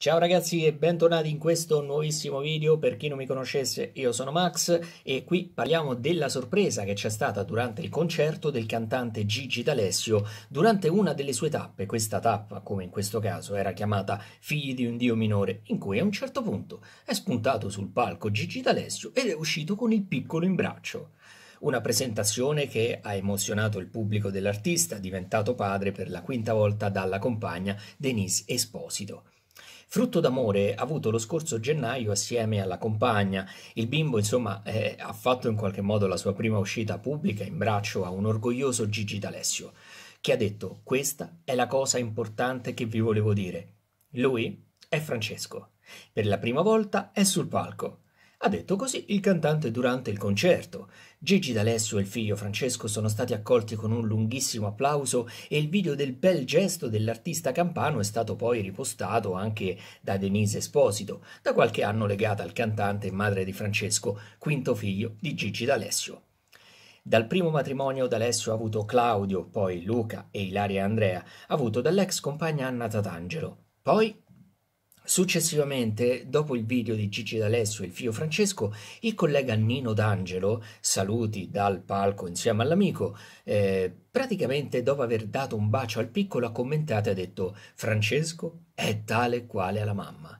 Ciao ragazzi e bentornati in questo nuovissimo video, per chi non mi conoscesse io sono Max e qui parliamo della sorpresa che c'è stata durante il concerto del cantante Gigi D'Alessio durante una delle sue tappe, questa tappa come in questo caso era chiamata Figli di un Dio minore, in cui a un certo punto è spuntato sul palco Gigi D'Alessio ed è uscito con il piccolo in braccio. Una presentazione che ha emozionato il pubblico dell'artista diventato padre per la quinta volta dalla compagna Denise Esposito. Frutto d'amore ha avuto lo scorso gennaio assieme alla compagna. Il bimbo, insomma, eh, ha fatto in qualche modo la sua prima uscita pubblica in braccio a un orgoglioso Gigi D'Alessio, che ha detto: Questa è la cosa importante che vi volevo dire. Lui è Francesco. Per la prima volta è sul palco. Ha detto così il cantante durante il concerto. Gigi D'Alessio e il figlio Francesco sono stati accolti con un lunghissimo applauso e il video del bel gesto dell'artista campano è stato poi ripostato anche da Denise Esposito, da qualche anno legata al cantante e madre di Francesco, quinto figlio di Gigi D'Alessio. Dal primo matrimonio d'Alessio ha avuto Claudio, poi Luca e Ilaria Andrea, avuto dall'ex compagna Anna Tatangelo. Poi Successivamente, dopo il video di Gigi D'Alessio e il figlio Francesco, il collega Nino D'Angelo, saluti dal palco insieme all'amico, eh, praticamente dopo aver dato un bacio al piccolo ha commentato e ha detto Francesco è tale quale alla mamma.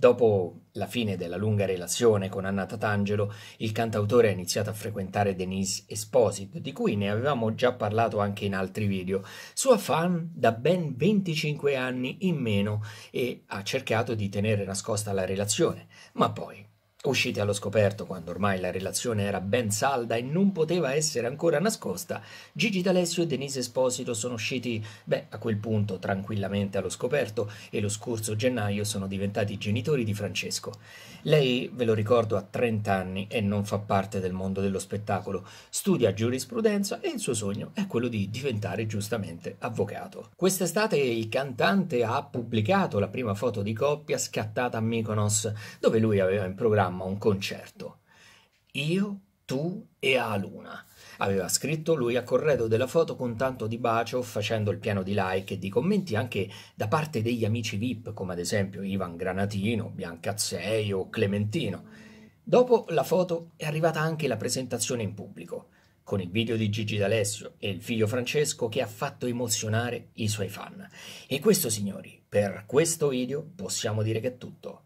Dopo la fine della lunga relazione con Anna Tatangelo, il cantautore ha iniziato a frequentare Denise Esposito, di cui ne avevamo già parlato anche in altri video, sua fan da ben 25 anni in meno e ha cercato di tenere nascosta la relazione, ma poi Usciti allo scoperto quando ormai la relazione era ben salda e non poteva essere ancora nascosta, Gigi D'Alessio e Denise Esposito sono usciti, beh, a quel punto tranquillamente allo scoperto e lo scorso gennaio sono diventati genitori di Francesco. Lei, ve lo ricordo, ha 30 anni e non fa parte del mondo dello spettacolo, studia giurisprudenza e il suo sogno è quello di diventare giustamente avvocato. Quest'estate il cantante ha pubblicato la prima foto di coppia scattata a Mykonos, dove lui aveva in programma programma un concerto. Io, tu e Aluna. Aveva scritto lui a corredo della foto con tanto di bacio, facendo il piano di like e di commenti anche da parte degli amici VIP, come ad esempio Ivan Granatino, Bianca Biancazzei o Clementino. Dopo la foto è arrivata anche la presentazione in pubblico, con il video di Gigi D'Alessio e il figlio Francesco che ha fatto emozionare i suoi fan. E questo, signori, per questo video possiamo dire che è tutto.